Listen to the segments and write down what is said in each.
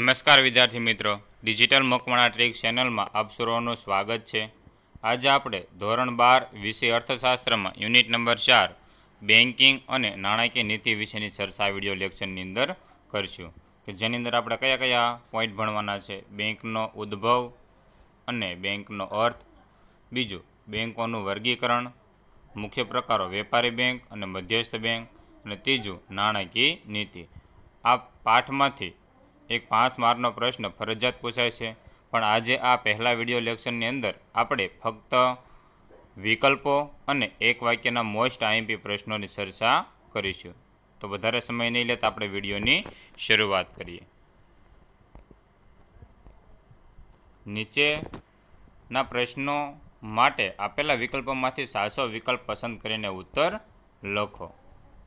નમસ્કાર વિદ્યાર્થી મિત્રો ડિજિટલ મકવાણા ટ્રીક ચેનલમાં આપ સર્વનું સ્વાગત છે આજે આપણે ધોરણ બાર વિષય અર્થશાસ્ત્રમાં યુનિટ નંબર ચાર બેન્કિંગ અને નાણાકીય નીતિ વિશેની ચર્ચા વિડીયો લેક્ચરની અંદર કરીશું કે જેની અંદર આપણે કયા કયા પોઈન્ટ ભણવાના છે બેંકનો ઉદ્ભવ અને બેંકનો અર્થ બીજું બેંકોનું વર્ગીકરણ મુખ્ય પ્રકારો વેપારી બેંક અને મધ્યસ્થ બેંક અને ત્રીજું નાણાકીય નીતિ આ પાઠમાંથી એક પાંચ માર્કનો પ્રશ્ન ફરજિયાત પૂછાય છે પણ આજે આ પહેલા વિડીયો લેક્ચરની અંદર આપણે ફક્ત વિકલ્પો અને એક વાક્યના મોસ્ટ આઈએમપી પ્રશ્નોની ચર્ચા કરીશું તો વધારે સમય નહીં લેતા આપણે વિડીયોની શરૂઆત કરીએ નીચેના પ્રશ્નો માટે આપેલા વિકલ્પોમાંથી સાચો વિકલ્પ પસંદ કરીને ઉત્તર લખો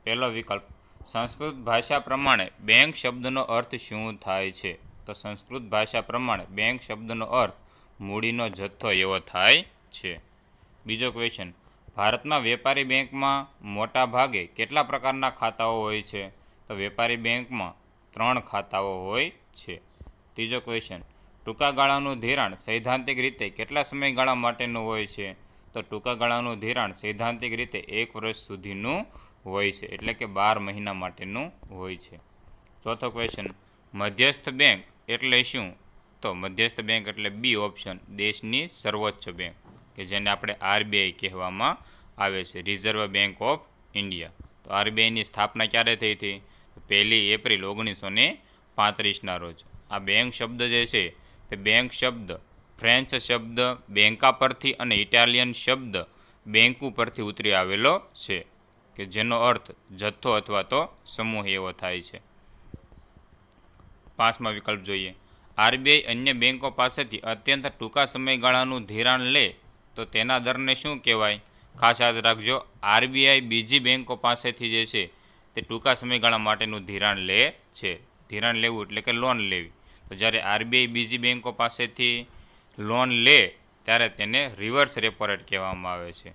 પહેલો વિકલ્પ સંસ્કૃત ભાષા પ્રમાણે બેંક શબ્દનો અર્થ શું થાય છે તો સંસ્કૃત ભાષા પ્રમાણે બેંક શબ્દનો અર્થ મૂડીનો જથ્થો એવો થાય છે બીજો ક્વેશ્ચન ભારતમાં વેપારી બેંકમાં મોટા ભાગે કેટલા પ્રકારના ખાતાઓ હોય છે તો વેપારી બેંકમાં ત્રણ ખાતાઓ હોય છે ત્રીજો ક્વેશ્ચન ટૂંકા ગાળાનું ધિરાણ સૈદ્ધાંતિક રીતે કેટલા સમયગાળા માટેનું હોય છે તો ટૂંકા ગાળાનું ધિરાણ સૈદ્ધાંતિક રીતે એક વર્ષ સુધીનું હોય છે એટલે કે બાર મહિના માટેનું હોય છે ચોથો ક્વેશ્ચન મધ્યસ્થ બેંક એટલે શું તો મધ્યસ્થ બેંક એટલે બી ઓપ્શન દેશની સર્વોચ્ચ બેંક કે જેને આપણે આરબીઆઈ કહેવામાં આવે છે રિઝર્વ બેંક ઓફ ઇન્ડિયા તો આરબીઆઈની સ્થાપના ક્યારે થઈ હતી પહેલી એપ્રિલ ઓગણીસો ને પાંત્રીસના રોજ આ બેંક શબ્દ જે છે તે બેંક શબ્દ ફ્રેન્ચ શબ્દ બેંકા પરથી અને ઇટાલિયન શબ્દ બેંકુ પરથી ઉતરી આવેલો છે કે જેનો અર્થ જથ્થો અથવા તો સમૂહ એવો થાય છે પાંચમા વિકલ્પ જોઈએ આરબીઆઈ અન્ય બેન્કો પાસેથી અત્યંત ટૂંકા સમયગાળાનું ધિરાણ લે તો તેના દરને શું કહેવાય ખાસ યાદ રાખજો આરબીઆઈ બીજી બેન્કો પાસેથી જે છે તે ટૂંકા સમયગાળા માટેનું ધિરાણ લે છે ધિરાણ લેવું એટલે કે લોન લેવી તો જ્યારે આરબીઆઈ બીજી બેન્કો પાસેથી લોન લે ત્યારે તેને રિવર્સ રેપો રેટ કહેવામાં આવે છે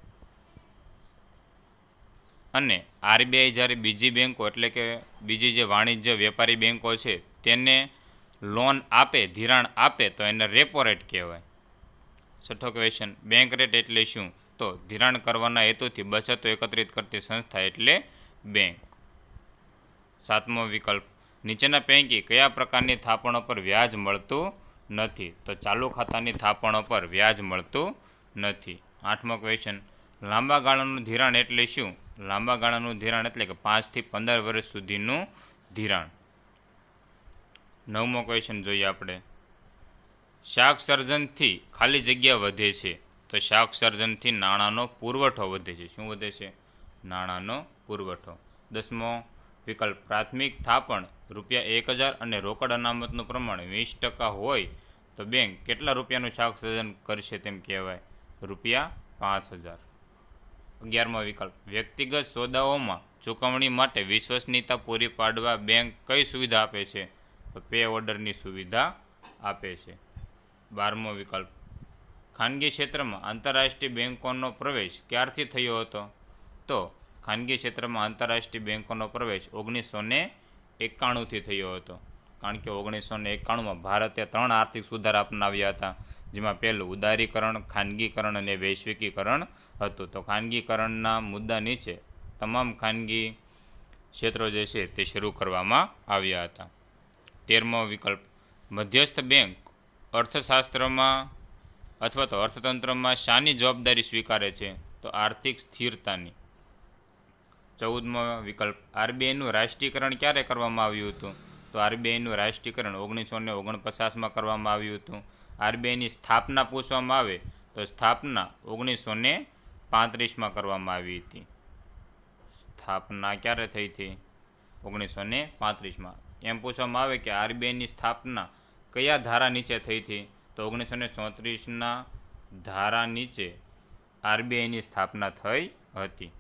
અને આરબીઆઈ જ્યારે બીજી બેન્કો એટલે કે બીજી જે વાણિજ્ય વેપારી બેન્કો છે તેને લોન આપે ધિરાણ આપે તો એને રેપો રેટ કહેવાય છઠ્ઠો ક્વેશ્ચન બેંક રેટ એટલે શું તો ધિરાણ કરવાના હેતુથી બચતો એકત્રિત કરતી સંસ્થા એટલે બેંક સાતમો વિકલ્પ નીચેના પૈકી કયા પ્રકારની થાપણો પર વ્યાજ મળતું નથી તો ચાલુ ખાતાની થાપણો પર વ્યાજ મળતું નથી આઠમો ક્વેશ્ચન લાંબા ગાળાનું ધિરાણ એટલે શું લાંબા ગાળાનું ધિરાણ એટલે કે પાંચથી પંદર વર્ષ સુધીનું ધિરાણ નવમો ક્વેશ્ચન જોઈએ આપણે શાક સર્જનથી ખાલી જગ્યા વધે છે તો શાક સર્જનથી નાણાંનો પુરવઠો વધે છે શું વધે છે નાણાંનો પુરવઠો દસમો વિકલ્પ પ્રાથમિક થાપણ રૂપિયા એક હજાર અને રોકડ અનામતનું પ્રમાણ વીસ ટકા હોય તો બેંક કેટલા રૂપિયાનું શાક સર્જન કરશે તેમ કહેવાય રૂપિયા પાંચ હજાર અગિયારમો વિકલ્પ વ્યક્તિગત સોદાઓમાં ચૂકવણી માટે વિશ્વસનીયતા પૂરી પાડવા બેંક કઈ સુવિધા આપે છે તો પે ઓર્ડરની સુવિધા આપે છે બારમો વિકલ્પ ખાનગી ક્ષેત્રમાં આંતરરાષ્ટ્રીય બેંકોનો પ્રવેશ ક્યારથી થયો હતો તો ખાનગી ક્ષેત્રમાં આંતરરાષ્ટ્રીય બેંકોનો પ્રવેશ ઓગણીસો ને એકાણુંથી થયો હતો કારણ કે ઓગણીસો ને એકાણુંમાં ભારતે ત્રણ આર્થિક સુધારા અપનાવ્યા હતા જેમાં પહેલું ઉદારીકરણ ખાનગીકરણ અને વૈશ્વિકીકરણ હતું તો ખાનગીકરણના મુદ્દા નીચે તમામ ખાનગી ક્ષેત્રો જે છે તે શરૂ કરવામાં આવ્યા હતા તેરમો વિકલ્પ મધ્યસ્થ બેંક અર્થશાસ્ત્રમાં અથવા તો અર્થતંત્રમાં શાની જવાબદારી સ્વીકારે છે તો આર્થિક સ્થિરતાની ચૌદમો વિકલ્પ આરબીઆઈનું રાષ્ટ્રીયકરણ ક્યારે કરવામાં આવ્યું હતું તો આરબીઆઈનું રાષ્ટ્રીયકરણ ઓગણીસો ને ઓગણપચાસમાં કરવામાં આવ્યું હતું આરબીઆઈની સ્થાપના પૂછવામાં આવે તો સ્થાપના ઓગણીસો ને પાંત્રીસમાં કરવામાં આવી હતી સ્થાપના ક્યારે થઈ હતી ઓગણીસો ને પાંત્રીસમાં એમ પૂછવામાં આવે કે આરબીઆઈની સ્થાપના કયા ધારા નીચે થઈ હતી તો ઓગણીસો ને ચોત્રીસના ધારા નીચે આરબીઆઈની સ્થાપના થઈ હતી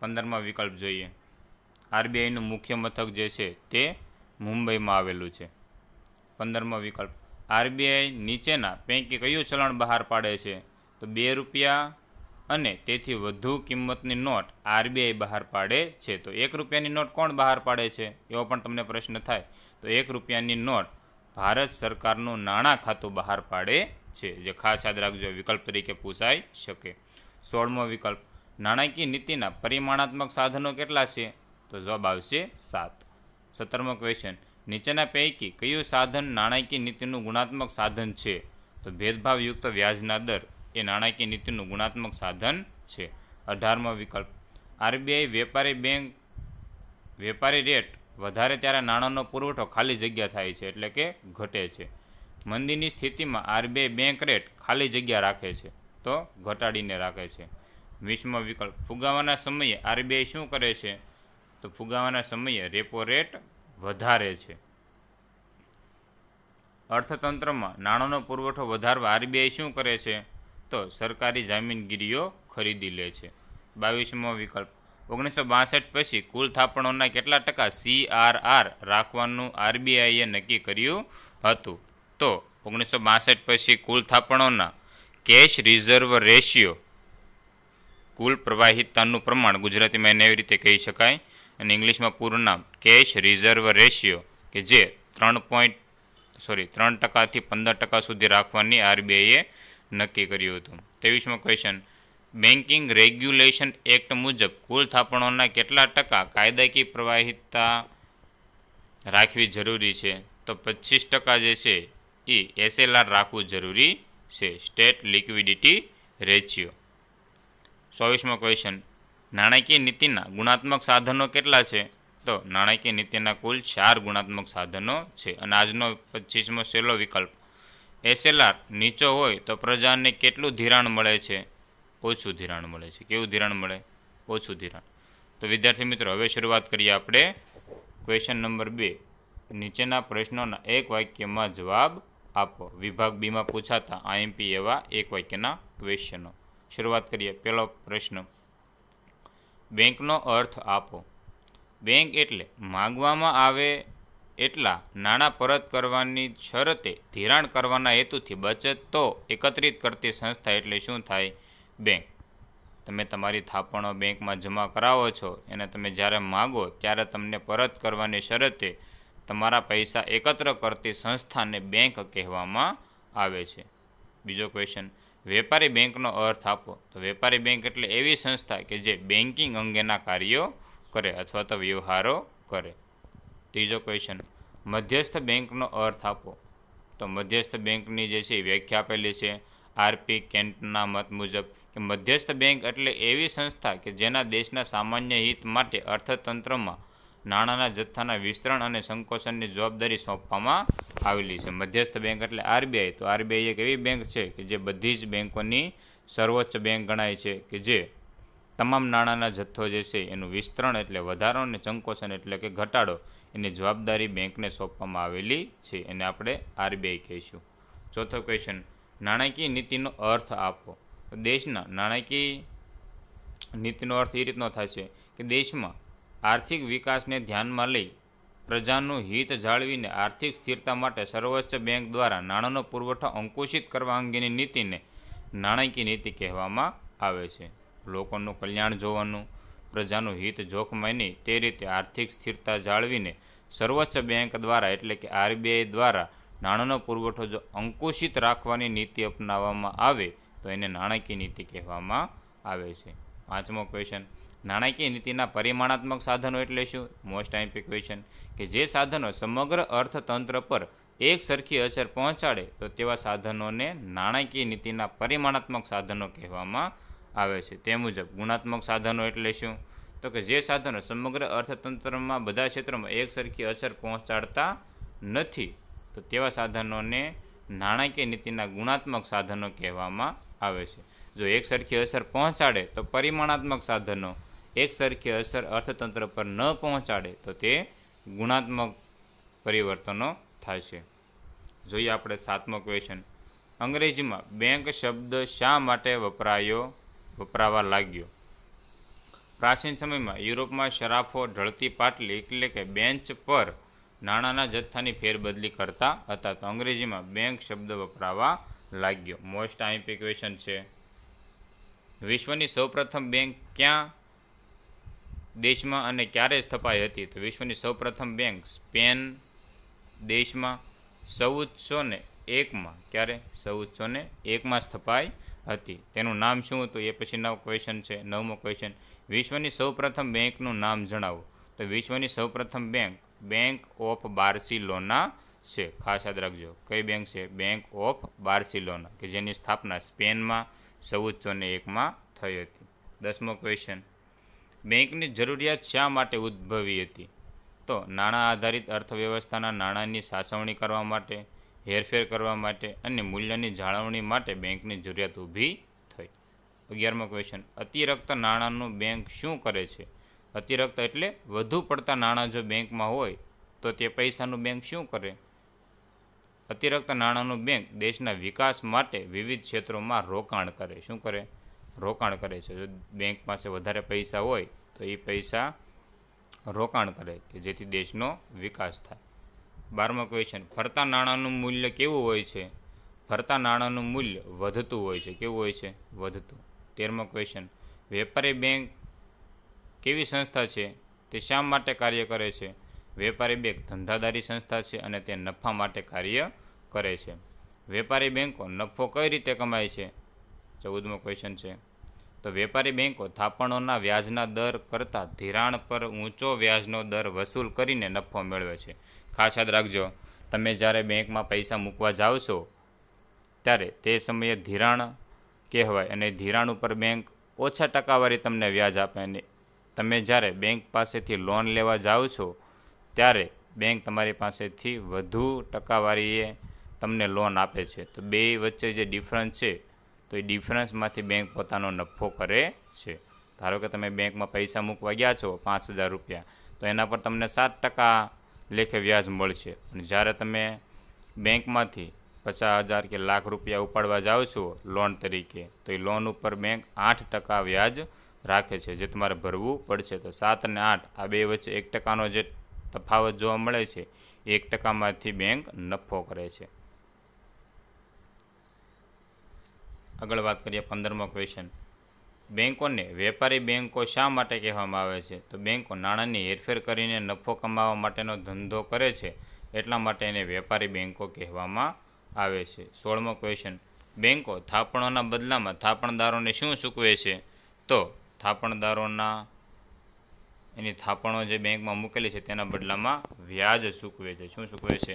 પંદરમાં વિકલ્પ જોઈએ આરબીઆઈનું મુખ્ય મથક જે છે તે મુંબઈમાં આવેલું છે પંદરમાં વિકલ્પ આરબીઆઈ નીચેના પૈકી કયું ચલણ બહાર પાડે છે તો બે રૂપિયા અને તેથી વધુ કિંમતની નોટ આરબીઆઈ બહાર પાડે છે તો એક રૂપિયાની નોટ કોણ બહાર પાડે છે એવો પણ તમને પ્રશ્ન થાય તો એક રૂપિયાની નોટ ભારત સરકારનું નાણાં ખાતું બહાર પાડે છે જે ખાસ યાદ રાખજો વિકલ્પ તરીકે પૂછાઈ શકે સોળમો વિકલ્પ નાણાકીય નીતિના પરિમાણાત્મક સાધનો કેટલા છે તો જવાબ આવશે સાત સત્તરમો ક્વેશ્ચન નીચેના પૈકી કયું સાધન નાણાકીય નીતિનું ગુણાત્મક સાધન છે તો ભેદભાવયુક્ત વ્યાજના દર એ નાણાકીય નીતિનું ગુણાત્મક સાધન છે અઢારમો વિકલ્પ આરબીઆઈ વેપારી બેંક વેપારી રેટ વધારે ત્યારે નાણાંનો પુરવઠો ખાલી જગ્યા થાય છે એટલે કે ઘટે છે મંદીની સ્થિતિમાં આરબીઆઈ બેંક રેટ ખાલી જગ્યા રાખે છે તો ઘટાડીને રાખે છે વીસમો વિકલ્પ ફુગાવાના સમયે આરબીઆઈ શું કરે છે તો ફુગાવાના સમયે રેપો રેટ વધારે છે અર્થતંત્રમાં નાણાંનો પુરવઠો વધારવા આરબીઆઈ શું કરે છે તો સરકારી જામીનગીરીઓ ખરીદી લે છે બાવીસમો વિકલ્પ ઓગણીસો બાસઠ પછી કુલ થાપણોના કેટલા ટકા સીઆરઆર રાખવાનું આરબીઆઈએ નક્કી કર્યું હતું તો ઓગણીસો બાસઠ પછી કુલ થાપણોના કેશ રિઝર્વ રેશિયો કુલ પ્રવાહિતતાનું પ્રમાણ ગુજરાતીમાં એને એવી રીતે કહી શકાય અને ઇંગ્લિશમાં પૂરું નામ કેશ રિઝર્વ રેશિયો કે જે ત્રણ પોઈન્ટ સોરી ત્રણ ટકાથી પંદર ટકા સુધી રાખવાની આરબીઆઈએ નક્કી કર્યું હતું ત્રેવીસમો ક્વેશ્ચન બેન્કિંગ રેગ્યુલેશન એક્ટ મુજબ કુલ થાપણોના કેટલા ટકા કાયદાકીય પ્રવાહિતા રાખવી જરૂરી છે તો પચીસ ટકા જે છે એ એસએલઆર રાખવું જરૂરી છે સ્ટેટ લિક્વિડિટી રેશિયો ચોવીસમો ક્વેશ્ચન નાણાકીય નીતિના ગુણાત્મક સાધનો કેટલા છે તો નાણાકીય નીતિના કુલ ચાર ગુણાત્મક સાધનો છે અને આજનો પચીસમો સેલો વિકલ્પ એસએલઆર નીચો હોય તો પ્રજાને કેટલું ધિરાણ મળે છે ઓછું ધિરાણ મળે છે કેવું ધિરાણ મળે ઓછું ધિરાણ તો વિદ્યાર્થી મિત્રો હવે શરૂઆત કરીએ આપણે ક્વેશ્ચન નંબર બે નીચેના પ્રશ્નોના એક વાક્યમાં જવાબ આપો વિભાગ બીમાં પૂછાતા આઈએમપી એવા એક વાક્યના ક્વેશ્ચનો શરૂઆત કરીએ પહેલો પ્રશ્ન બેંકનો અર્થ આપો બેંક એટલે માગવામાં આવે એટલા નાણાં પરત કરવાની શરતે ધિરાણ કરવાના હેતુથી બચત તો એકત્રિત કરતી સંસ્થા એટલે શું થાય બેંક તમે તમારી થાપણો બેંકમાં જમા કરાવો છો એને તમે જ્યારે માગો ત્યારે તમને પરત કરવાની શરતે તમારા પૈસા એકત્ર કરતી સંસ્થાને બેંક કહેવામાં આવે છે બીજો ક્વેશ્ચન વેપારી બેંકનો અર્થ આપો તો વેપારી બેંક એટલે એવી સંસ્થા કે જે બેન્કિંગ અંગેના કાર્યો કરે અથવા તો વ્યવહારો કરે ત્રીજો ક્વેશ્ચન મધ્યસ્થ બેંકનો અર્થ આપો તો મધ્યસ્થ બેંકની જે છે વ્યાખ્યા આપેલી છે આરપી કેન્ટના મત મુજબ કે મધ્યસ્થ બેંક એટલે એવી સંસ્થા કે જેના દેશના સામાન્ય હિત માટે અર્થતંત્રમાં નાણાંના જથ્થાના વિસ્તરણ અને સંકોચનની જવાબદારી સોંપવામાં આવેલી છે મધ્યસ્થ બેંક એટલે આરબીઆઈ તો આરબીઆઈ એક એવી બેંક છે કે જે બધી જ બેંકોની સર્વોચ્ચ બેંક ગણાય છે કે જે તમામ નાણાંના જથ્થો જે છે એનું વિસ્તરણ એટલે વધારો અને સંકોચન એટલે કે ઘટાડો એની જવાબદારી બેંકને સોંપવામાં આવેલી છે એને આપણે આરબીઆઈ કહીશું ચોથો ક્વેશ્ચન નાણાકીય નીતિનો અર્થ આપો દેશના નાણાકીય નીતિનો અર્થ એ રીતનો થાય છે કે દેશમાં આર્થિક વિકાસને ધ્યાનમાં લઈ પ્રજાનું હિત જાળવીને આર્થિક સ્થિરતા માટે સર્વોચ્ચ બેંક દ્વારા નાણાંનો પુરવઠો અંકુશિત કરવા અંગેની નીતિને નાણાકીય નીતિ કહેવામાં આવે છે લોકોનું કલ્યાણ જોવાનું પ્રજાનું હિત જોખમાય નહીં તે રીતે આર્થિક સ્થિરતા જાળવીને સર્વોચ્ચ બેંક દ્વારા એટલે કે આરબીઆઈ દ્વારા નાણાંનો પુરવઠો જો અંકુશિત રાખવાની નીતિ અપનાવવામાં આવે તો એને નાણાકીય નીતિ કહેવામાં આવે છે પાંચમો ક્વેશ્ચન નાણાકીય નીતિના પરિમાણાત્મક સાધનો એટલે શું મોસ્ટ ટાઈમ ઇક્વેશન કે જે સાધનો સમગ્ર અર્થતંત્ર પર એક સરખી અસર પહોંચાડે તો તેવા સાધનોને નાણાકીય નીતિના પરિમાણાત્મક સાધનો કહેવામાં આવે છે તે મુજબ ગુણાત્મક સાધનો એટલે શું તો કે જે સાધનો સમગ્ર અર્થતંત્રમાં બધા ક્ષેત્રોમાં એક સરખી અસર પહોંચાડતા નથી તો તેવા સાધનોને નાણાકીય નીતિના ગુણાત્મક સાધનો કહેવામાં આવે છે જો એક સરખી અસર પહોંચાડે તો પરિમાણાત્મક સાધનો એક સરખી અસર અર્થતંત્ર પર ન પહોંચાડે તો તે ગુણાત્મક પરિવર્તનો થશે જોઈએ આપણે સાતમો ક્વેશ્ચન અંગ્રેજીમાં બેંક શબ્દ શા માટે વપરાયો વપરાવા લાગ્યો પ્રાચીન સમયમાં યુરોપમાં શરાફો ઢળતી પાટલી એટલે કે બેન્ચ પર નાણાંના જથ્થાની ફેરબદલી કરતા હતા તો અંગ્રેજીમાં બેંક શબ્દ વપરાવા લાગ્યો મોસ્ટ આઈપી ક્વેશ્ચન છે વિશ્વની સૌપ્રથમ બેંક ક્યાં દેશમાં અને ક્યારે સ્થપાઈ હતી તો વિશ્વની સૌપ્રથમ બેંક સ્પેન દેશમાં ચૌદસો ને એકમાં ક્યારે ચૌદસો ને એકમાં સ્થપાઈ હતી તેનું નામ શું હતું એ પછી નવ ક્વેશ્ચન છે નવમો ક્વેશ્ચન વિશ્વની સૌપ્રથમ બેંકનું નામ જણાવો તો વિશ્વની સૌપ્રથમ બેંક બેંક ઓફ બાર્સિલોના છે ખાસ યાદ રાખજો કઈ બેંક છે બેંક ઓફ બાર્સિલોના કે જેની સ્થાપના સ્પેનમાં ચૌદસો ને એકમાં થઈ હતી દસમો ક્વેશ્ચન બેંકની જરૂરિયાત શા માટે ઉદ્ભવી હતી તો નાણાં આધારિત અર્થવ્યવસ્થાના નાણાંની સાચવણી કરવા માટે હેરફેર કરવા માટે અને મૂલ્યની જાળવણી માટે બેંકની જરૂરિયાત ઊભી થઈ અગિયારમો ક્વેશ્ચન અતિરક્ત નાણાંનું બેંક શું કરે છે અતિરક્ત એટલે વધુ પડતા નાણાં જો બેંકમાં હોય તો તે પૈસાનું બેંક શું કરે અતિરક્ત નાણાંનું બેંક દેશના વિકાસ માટે વિવિધ ક્ષેત્રોમાં રોકાણ કરે શું કરે રોકાણ કરે છે જો બેંક પાસે વધારે પૈસા હોય તો એ પૈસા રોકાણ કરે કે જેથી દેશનો વિકાસ થાય બારમો ક્વેશ્ચન ફરતા નાણાંનું મૂલ્ય કેવું હોય છે ફરતા નાણાંનું મૂલ્ય વધતું હોય છે કેવું હોય છે વધતું તેરમો ક્વેશ્ચન વેપારી બેંક કેવી સંસ્થા છે તે શા માટે કાર્ય કરે છે વેપારી બેંક ધંધાદારી સંસ્થા છે અને તે નફા માટે કાર્ય કરે છે વેપારી બેંકો નફો કઈ રીતે કમાય છે ચૌદમો ક્વેશ્ચન છે તો વેપારી બેન્કો થાપણોના વ્યાજના દર કરતાં ધિરાણ પર ઊંચો વ્યાજનો દર વસૂલ કરીને નફો મેળવે છે ખાસ યાદ રાખજો તમે જ્યારે બેંકમાં પૈસા મૂકવા જાઓ છો ત્યારે તે સમયે ધિરાણ કહેવાય અને ધિરાણ ઉપર બેંક ઓછા ટકાવારી તમને વ્યાજ આપે અને તમે જ્યારે બેંક પાસેથી લોન લેવા જાઓ છો ત્યારે બેંક તમારી પાસેથી વધુ ટકાવારીએ તમને લોન આપે છે તો બે વચ્ચે જે ડિફરન્સ છે તો એ ડિફરન્સમાંથી બેંક પોતાનો નફો કરે છે ધારો કે તમે બેંકમાં પૈસા મૂકવા ગયા છો પાંચ હજાર રૂપિયા તો એના પર તમને સાત ટકા લેખે વ્યાજ મળશે અને જ્યારે તમે બેંકમાંથી પચાસ હજાર કે લાખ રૂપિયા ઉપાડવા જાઓ છો લોન તરીકે તો એ લોન ઉપર બેંક આઠ ટકા વ્યાજ રાખે છે જે તમારે ભરવું પડશે તો સાત અને આઠ આ બે વચ્ચે એક ટકાનો જે તફાવત જોવા મળે છે એક ટકામાંથી બેંક નફો કરે છે આગળ વાત કરીએ પંદરમો ક્વેશ્ચન બેન્કોને વેપારી બેન્કો શા માટે કહેવામાં આવે છે તો બેન્કો નાણાંની હેરફેર કરીને નફો કમાવા માટેનો ધંધો કરે છે એટલા માટે એને વેપારી બેન્કો કહેવામાં આવે છે સોળમો ક્વેશ્ચન બેન્કો થાપણોના બદલામાં થાપણદારોને શું સૂકવે છે તો થાપણદારોના એની થાપણો જે બેંકમાં મૂકેલી છે તેના બદલામાં વ્યાજ સૂકવે છે શું સૂકવે છે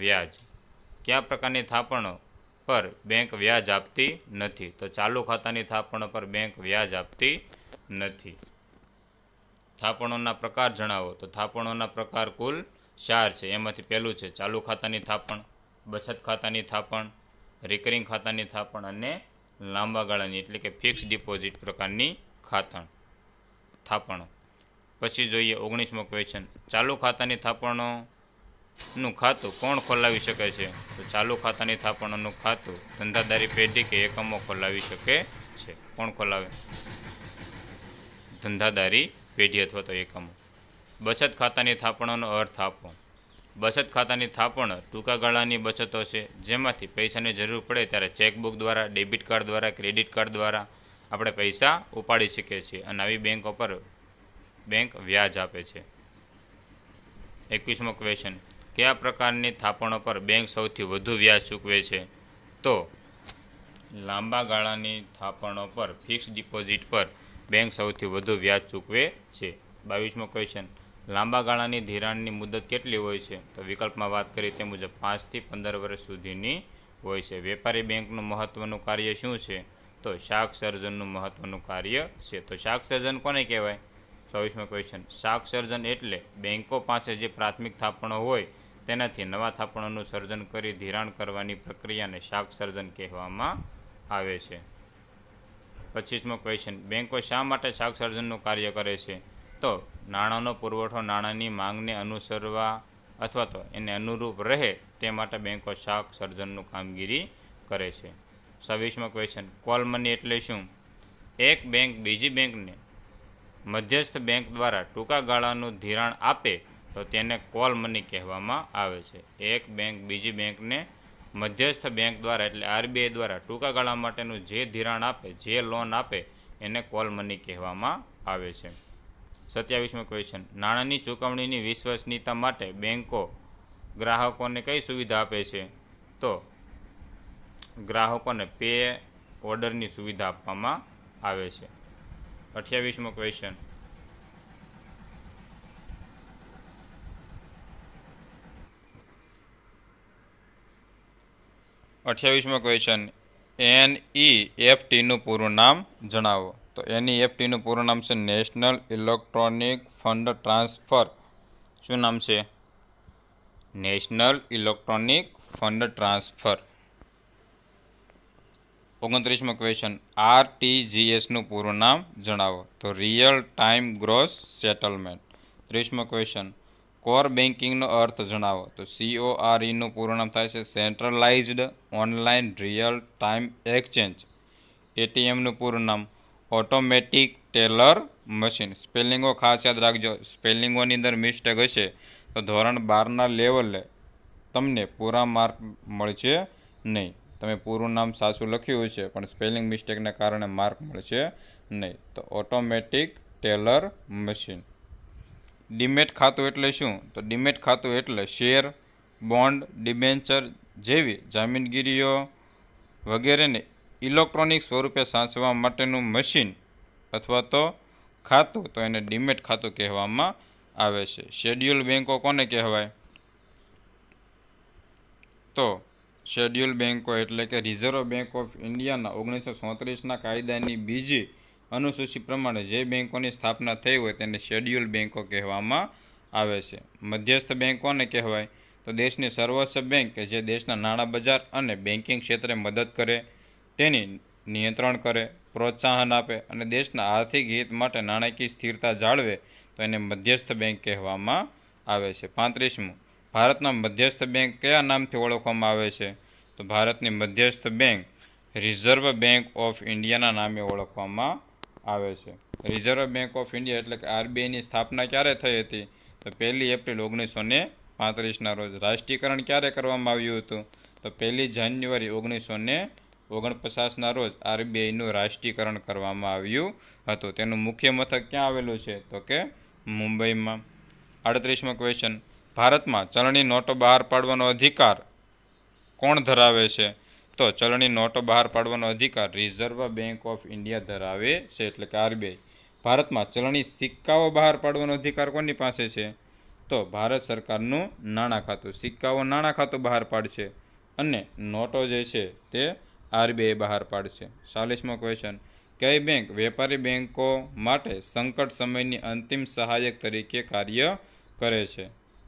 વ્યાજ કયા પ્રકારની થાપણો પર બેંક વ્યાજ આપતી નથી તો ચાલુ ખાતાની થાપણો પર બેંક વ્યાજ આપતી નથી થાપણોના પ્રકાર જણાવો તો થાપણોના પ્રકાર કુલ ચાર છે એમાંથી પહેલું છે ચાલુ ખાતાની થાપણ બચત ખાતાની થાપણ રિકરિંગ ખાતાની થાપણ અને લાંબા ગાળાની એટલે કે ફિક્સ ડિપોઝિટ પ્રકારની ખાતણ થાપણો પછી જોઈએ ઓગણીસમો ક્વેશ્ચન ચાલુ ખાતાની થાપણો નું ખાતું કોણ ખોલાવી શકે છે તો ચાલુ ખાતાની થાપણનું ખાતું ધંધાદારી પેઢી કે એકમો ખોલાવી શકે છે કોણ ખોલાવે ધંધાદારી પેઢી અથવા તો એકમો બચત ખાતાની થાપણનો અર્થ આપો બચત ખાતાની થાપણ ટૂંકા ગાળાની બચતો છે જેમાંથી પૈસાની જરૂર પડે ત્યારે ચેકબુક દ્વારા ડેબિટ કાર્ડ દ્વારા ક્રેડિટ કાર્ડ દ્વારા આપણે પૈસા ઉપાડી શકીએ છીએ અને આવી બેંકો પર બેંક વ્યાજ આપે છે એકવીસમો ક્વેશ્ચન કયા પ્રકારની થાપણો પર બેંક સૌથી વધુ વ્યાજ ચૂકવે છે તો લાંબા ગાળાની થાપણો પર ફિક્સ ડિપોઝિટ પર બેંક સૌથી વધુ વ્યાજ ચૂકવે છે બાવીસમો ક્વેશ્ચન લાંબા ગાળાની ધિરાણની મુદત કેટલી હોય છે તો વિકલ્પમાં વાત કરી તે મુજબ પાંચથી પંદર વર્ષ સુધીની હોય છે વેપારી બેંકનું મહત્ત્વનું કાર્ય શું છે તો શાક સર્જનનું મહત્ત્વનું કાર્ય છે તો શાક સર્જન કોને કહેવાય ચોવીસમો ક્વેશ્ચન શાક સર્જન એટલે બેંકો પાસે જે પ્રાથમિક થાપણો હોય તેનાથી નવા થાપણોનું સર્જન કરી ધિરાણ કરવાની પ્રક્રિયાને શાક સર્જન કહેવામાં આવે છે પચીસમો ક્વેશ્ચન બેન્કો શા માટે શાક સર્જનનું કાર્ય કરે છે તો નાણાંનો પુરવઠો નાણાંની માંગને અનુસરવા અથવા તો એને અનુરૂપ રહે તે માટે બેન્કો શાક સર્જનનું કામગીરી કરે છે છવ્વીસમો ક્વેશ્ચન કોલ મની એટલે શું એક બેંક બીજી બેંકને મધ્યસ્થ બેંક દ્વારા ટૂંકા ગાળાનું ધિરાણ આપે તો તેને કોલ મની કહેવામાં આવે છે એક બેંક બીજી બેંકને મધ્યસ્થ બેંક દ્વારા એટલે આરબીઆઈ દ્વારા ટૂંકા ગાળા માટેનું જે ધિરાણ આપે જે લોન આપે એને કોલ મની કહેવામાં આવે છે સત્યાવીસમો ક્વેશ્ચન નાણાંની ચૂકવણીની વિશ્વસનીયતા માટે બેંકો ગ્રાહકોને કઈ સુવિધા આપે છે તો ગ્રાહકોને પે ઓર્ડરની સુવિધા આપવામાં આવે છે અઠ્યાવીસમો ક્વેશ્ચન અઠ્યાવીસમો ક્વેશ્ચન એન ઈ એફ ટીનું પૂરું નામ જણાવો તો એની એફ e ટીનું પૂરું નામ છે નેશનલ ઇલેક્ટ્રોનિક ફંડ ટ્રાન્સફર શું નામ છે નેશનલ ઇલેક્ટ્રોનિક ફંડ ટ્રાન્સફર ઓગણત્રીસમો ક્વેશ્ચન આર ટી પૂરું નામ જણાવો તો રિયલ ટાઈમ ગ્રોસ સેટલમેન્ટ ત્રીસમો ક્વેશ્ચન કોર બેન્કિંગનો અર્થ જણાવો તો સીઓઆરઈનું e નામ થાય છે centralised online real time exchange એટીએમનું પૂરું નામ ઓટોમેટિક ટેલર મશીન સ્પેલિંગો ખાસ યાદ રાખજો સ્પેલિંગોની અંદર મિસ્ટેક હશે તો ધોરણ બારના લેવલે તમને પૂરા માર્ક મળશે નહીં તમે પૂરું નામ સાચું લખ્યું છે પણ સ્પેલિંગ મિસ્ટેકને કારણે માર્ક મળશે નહીં તો ઓટોમેટિક ટેલર મશીન ડીમેટ ખાતું એટલે શું તો ડીમેટ ખાતું એટલે શેર બોન્ડ ડિબેન્ચર જેવી જામીનગીરીઓ વગેરેને ઇલેક્ટ્રોનિક સ્વરૂપે સાચવા માટેનું મશીન અથવા તો ખાતું તો એને ડીમેટ ખાતું કહેવામાં આવે છે શેડ્યુલ બેન્કો કોને કહેવાય તો શેડ્યુલ બેન્કો એટલે કે રિઝર્વ બેન્ક ઓફ ઇન્ડિયાના ઓગણીસો સોત્રીસના કાયદાની બીજી અનુસૂચિ પ્રમાણે જે બેન્કોની સ્થાપના થઈ હોય તેને શેડ્યુલ બેન્કો કહેવામાં આવે છે મધ્યસ્થ બેંકોને કહેવાય તો દેશની સર્વોચ્ચ બેંક કે જે દેશના નાણાં બજાર અને બેન્કિંગ ક્ષેત્રે મદદ કરે તેની નિયંત્રણ કરે પ્રોત્સાહન આપે અને દેશના આર્થિક હિત માટે નાણાકીય સ્થિરતા જાળવે તો એને મધ્યસ્થ બેંક કહેવામાં આવે છે પાંત્રીસમું ભારતના મધ્યસ્થ બેંક કયા નામથી ઓળખવામાં આવે છે તો ભારતની મધ્યસ્થ બેંક રિઝર્વ બેંક ઓફ ઇન્ડિયાના નામે ઓળખવામાં આવે છે રિઝર્વ બેંક ઓફ ઇન્ડિયા એટલે કે આરબીઆઈની સ્થાપના ક્યારે થઈ હતી તો પહેલી એપ્રિલ ઓગણીસો ને પાંત્રીસના રોજ રાષ્ટ્રીયકરણ ક્યારે કરવામાં આવ્યું હતું તો પહેલી જાન્યુઆરી ઓગણીસો ને ઓગણપચાસના રોજ આરબીઆઈનું રાષ્ટ્રીયકરણ કરવામાં આવ્યું હતું તેનું મુખ્ય મથક ક્યાં આવેલું છે તો કે મુંબઈમાં આડત્રીસમો ક્વેશ્ચન ભારતમાં ચલણી નોટો બહાર પાડવાનો અધિકાર કોણ ધરાવે છે તો ચલણી નોટો બહાર પાડવાનો અધિકાર રિઝર્વ બેંક ઓફ ઇન્ડિયા ધરાવે છે એટલે કે આરબીઆઈ ભારતમાં ચલણી સિક્કાઓ બહાર પાડવાનો અધિકાર કોની પાસે છે તો ભારત સરકારનું નાણાં ખાતું સિક્કાઓ નાણાં ખાતું બહાર પાડશે અને નોટો જે છે તે આરબીઆઈ બહાર પાડશે ચાલીસમો ક્વેશ્ચન કઈ બેંક વેપારી બેન્કો માટે સંકટ સમયની અંતિમ સહાયક તરીકે કાર્ય કરે છે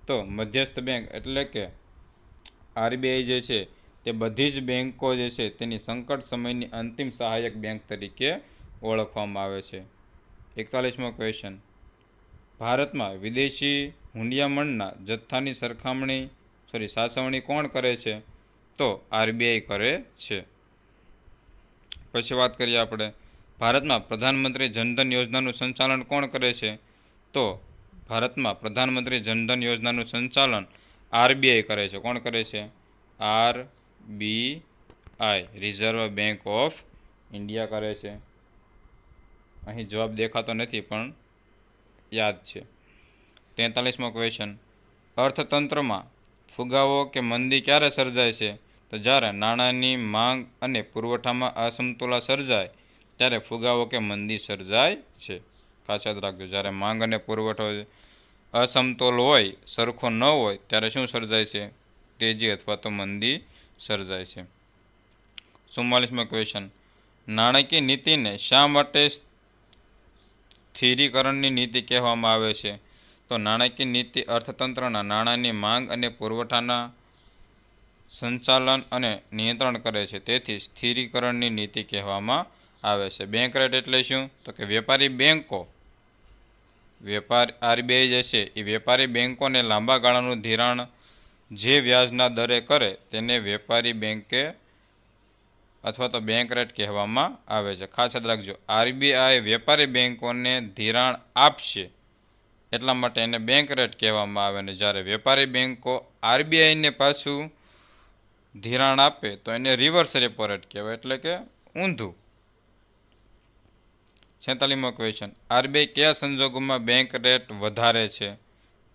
તો મધ્યસ્થ બેંક એટલે કે આરબીઆઈ જે છે તે બધી જ બેન્કો જે છે તેની સંકટ સમયની અંતિમ સહાયક બેંક તરીકે ઓળખવામાં આવે છે એકતાલીસમો ક્વેશ્ચન ભારતમાં વિદેશી હુંડિયામણના જથ્થાની સરખામણી સોરી સાસવણી કોણ કરે છે તો આરબીઆઈ કરે છે પછી વાત કરીએ આપણે ભારતમાં પ્રધાનમંત્રી જનધન યોજનાનું સંચાલન કોણ કરે છે તો ભારતમાં પ્રધાનમંત્રી જનધન યોજનાનું સંચાલન આરબીઆઈ કરે છે કોણ કરે છે R B I Reserve Bank of India કરે છે અહીં જવાબ દેખાતો નથી પણ યાદ છે તેતાલીસમો ક્વેશ્ચન અર્થતંત્રમાં ફુગાવો કે મંદી ક્યારે સર્જાય છે તો જ્યારે નાણાંની માંગ અને પુરવઠામાં અસમતુલા સર્જાય ત્યારે ફુગાવો કે મંદી સર્જાય છે ખાસ રાખજો જ્યારે માંગ અને પુરવઠો અસમતોલ હોય સરખો ન હોય ત્યારે શું સર્જાય છે તેજી અથવા તો મંદી સર્જાય છે ચુમ્માલીસમાં ક્વેશ્ચન નાણાકીય નીતિને શા માટે સ્થિરીકરણની નીતિ કહેવામાં આવે છે તો નાણાકીય નીતિ અર્થતંત્રના નાણાંની માંગ અને પુરવઠાના સંચાલન અને નિયંત્રણ કરે છે તેથી સ્થિરીકરણની નીતિ કહેવામાં આવે છે બેંક રેટ એટલે શું તો કે વેપારી બેન્કો વેપાર આરબીઆઈ જે છે એ વેપારી બેન્કોને લાંબા ગાળાનું ધિરાણ જે વ્યાજના દરે કરે તેને વેપારી બેન્કે અથવા તો બેંક રેટ કહેવામાં આવે છે ખાસ યાદ રાખજો આરબીઆઈ વેપારી બેન્કોને ધિરાણ આપશે એટલા માટે એને બેંક રેટ કહેવામાં આવે ને જ્યારે વેપારી બેન્કો આરબીઆઈને પાછું ધિરાણ આપે તો એને રિવર્સ રેપો રેટ કહેવાય એટલે કે ઊંધું છેતાલીમો ક્વેશ્ચન આરબીઆઈ કયા સંજોગોમાં બેંક રેટ વધારે છે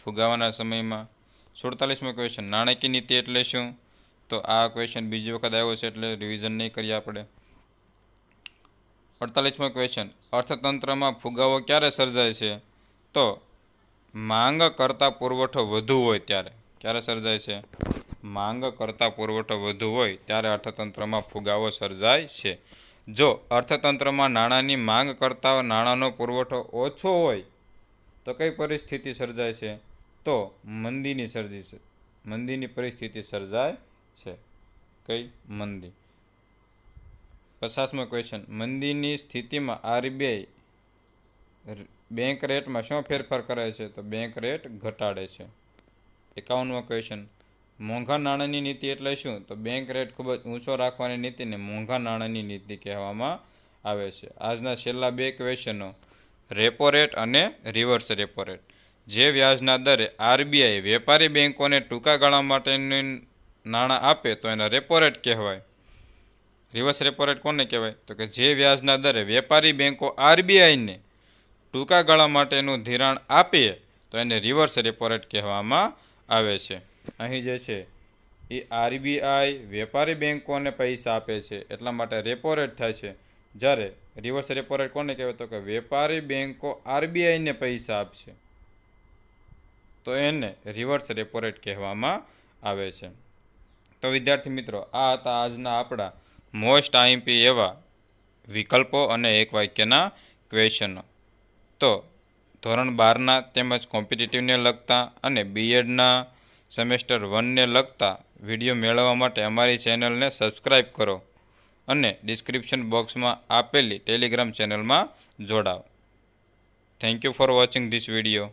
ફુગાવાના સમયમાં સુડતાલીસમો ક્વેશ્ચન નાણાકીય નીતિ એટલે શું તો આ ક્વેશ્ચન બીજી વખત આવ્યો છે એટલે રિવિઝન નહીં કરીએ આપણે અડતાલીસમો ક્વેશ્ચન અર્થતંત્રમાં ફુગાવો ક્યારે સર્જાય છે તો માંગ કરતાં પુરવઠો વધુ હોય ત્યારે ક્યારે સર્જાય છે માંગ કરતાં પુરવઠો વધુ હોય ત્યારે અર્થતંત્રમાં ફુગાવો સર્જાય છે જો અર્થતંત્રમાં નાણાંની માંગ કરતાં નાણાંનો પુરવઠો ઓછો હોય તો કઈ પરિસ્થિતિ સર્જાય છે તો મંદીની સર્જી મંદીની પરિસ્થિતિ સર્જાય છે કઈ મંદી પચાસમો ક્વેશ્ચન મંદીની સ્થિતિમાં આરબીઆઈ બેંક રેટમાં શું ફેરફાર કરે છે તો બેંક રેટ ઘટાડે છે એકાવનમો ક્વેશ્ચન મોંઘા નાણાંની નીતિ એટલે શું તો બેંક રેટ ખૂબ જ ઊંચો રાખવાની નીતિને મોંઘા નાણાંની નીતિ કહેવામાં આવે છે આજના છેલ્લા બે ક્વેશ્ચનો રેપો રેટ અને રિવર્સ રેપો રેટ જે વ્યાજના દરે આરબીઆઈ વેપારી બેન્કોને ટૂંકા ગાળા માટેની નાણાં આપે તો એને રેપો રેટ કહેવાય રિવર્સ રેપો રેટ કોને કહેવાય તો કે જે વ્યાજના દરે વેપારી બેન્કો આરબીઆઈને ટૂંકા ગાળા માટેનું ધિરાણ આપીએ તો એને રિવર્સ રેપો રેટ કહેવામાં આવે છે અહીં જે છે એ આરબીઆઈ વેપારી બેન્કોને પૈસા આપે છે એટલા માટે રેપો રેટ થાય છે જ્યારે રિવર્સ રેપો રેટ કોને કહેવાય તો કે વેપારી બેન્કો આરબીઆઈને પૈસા આપશે તો એને રિવર્સ રેપો રેટ કહેવામાં આવે છે તો વિદ્યાર્થી મિત્રો આ હતા આજના આપણા મોસ્ટ આઈએમપી એવા વિકલ્પો અને એક વાક્યના ક્વેશ્ચનો તો ધોરણ બારના તેમજ કોમ્પિટિટિવને લગતા અને બીએડના સેમેસ્ટર વનને લગતા વિડીયો મેળવવા માટે અમારી ચેનલને સબસ્ક્રાઈબ કરો અને ડિસ્ક્રિપ્શન બોક્સમાં આપેલી ટેલિગ્રામ ચેનલમાં જોડાઓ thank you for watching this video